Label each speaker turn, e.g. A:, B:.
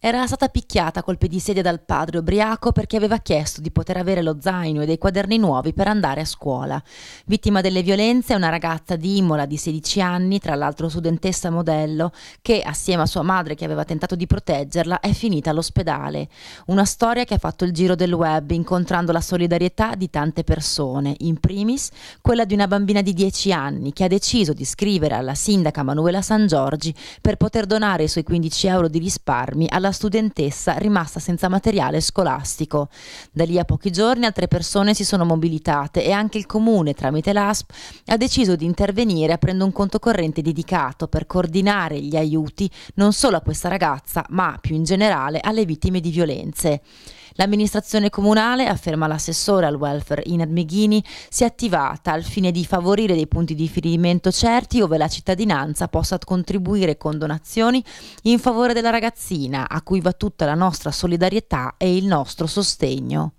A: Era stata picchiata a colpi di sedia dal padre ubriaco perché aveva chiesto di poter avere lo zaino e dei quaderni nuovi per andare a scuola. Vittima delle violenze è una ragazza di Imola di 16 anni, tra l'altro studentessa modello, che assieme a sua madre che aveva tentato di proteggerla è finita all'ospedale. Una storia che ha fatto il giro del web incontrando la solidarietà di tante persone, in primis quella di una bambina di 10 anni che ha deciso di scrivere alla sindaca Manuela San Giorgi per poter donare i suoi 15 euro di risparmi alla la studentessa rimasta senza materiale scolastico. Da lì a pochi giorni altre persone si sono mobilitate e anche il comune, tramite l'ASP, ha deciso di intervenire aprendo un conto corrente dedicato per coordinare gli aiuti non solo a questa ragazza, ma più in generale alle vittime di violenze. L'amministrazione comunale, afferma l'assessore al welfare Inad Meghini, si è attivata al fine di favorire dei punti di riferimento certi dove la cittadinanza possa contribuire con donazioni in favore della ragazzina a cui va tutta la nostra solidarietà e il nostro sostegno.